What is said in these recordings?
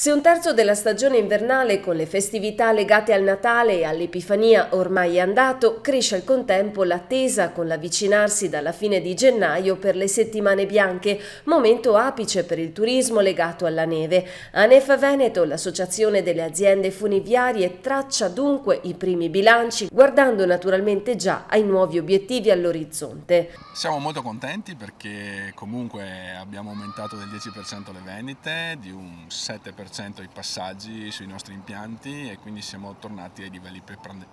Se un terzo della stagione invernale con le festività legate al Natale e all'Epifania ormai è andato, cresce al contempo l'attesa con l'avvicinarsi dalla fine di gennaio per le settimane bianche, momento apice per il turismo legato alla neve. Anefa Veneto, l'associazione delle aziende funiviarie, traccia dunque i primi bilanci, guardando naturalmente già ai nuovi obiettivi all'orizzonte. Siamo molto contenti perché comunque abbiamo aumentato del 10% le vendite, di un 7% 50% i passaggi sui nostri impianti e quindi siamo tornati ai livelli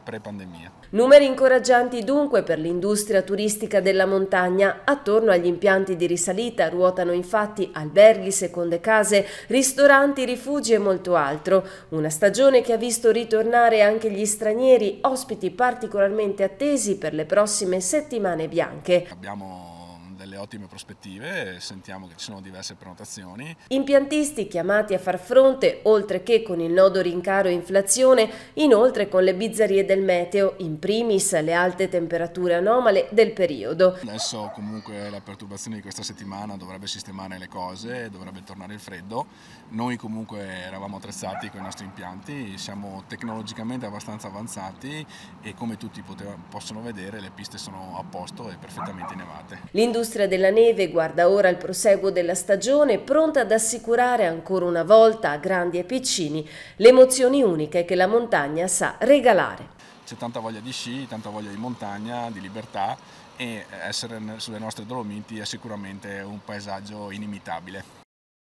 pre-pandemia. Numeri incoraggianti dunque per l'industria turistica della montagna. Attorno agli impianti di risalita ruotano infatti alberghi, seconde case, ristoranti, rifugi e molto altro. Una stagione che ha visto ritornare anche gli stranieri, ospiti particolarmente attesi per le prossime settimane bianche. Abbiamo delle ottime prospettive, sentiamo che ci sono diverse prenotazioni. Impiantisti chiamati a far fronte, oltre che con il nodo rincaro e inflazione, inoltre con le bizzarrie del meteo, in primis le alte temperature anomale del periodo. Adesso comunque la perturbazione di questa settimana dovrebbe sistemare le cose, dovrebbe tornare il freddo. Noi comunque eravamo attrezzati con i nostri impianti, siamo tecnologicamente abbastanza avanzati e come tutti possono vedere le piste sono a posto e perfettamente innevate. L'industria L'industria della neve guarda ora il proseguo della stagione pronta ad assicurare ancora una volta a grandi e piccini le emozioni uniche che la montagna sa regalare. C'è tanta voglia di sci, tanta voglia di montagna, di libertà e essere sulle nostre Dolomiti è sicuramente un paesaggio inimitabile.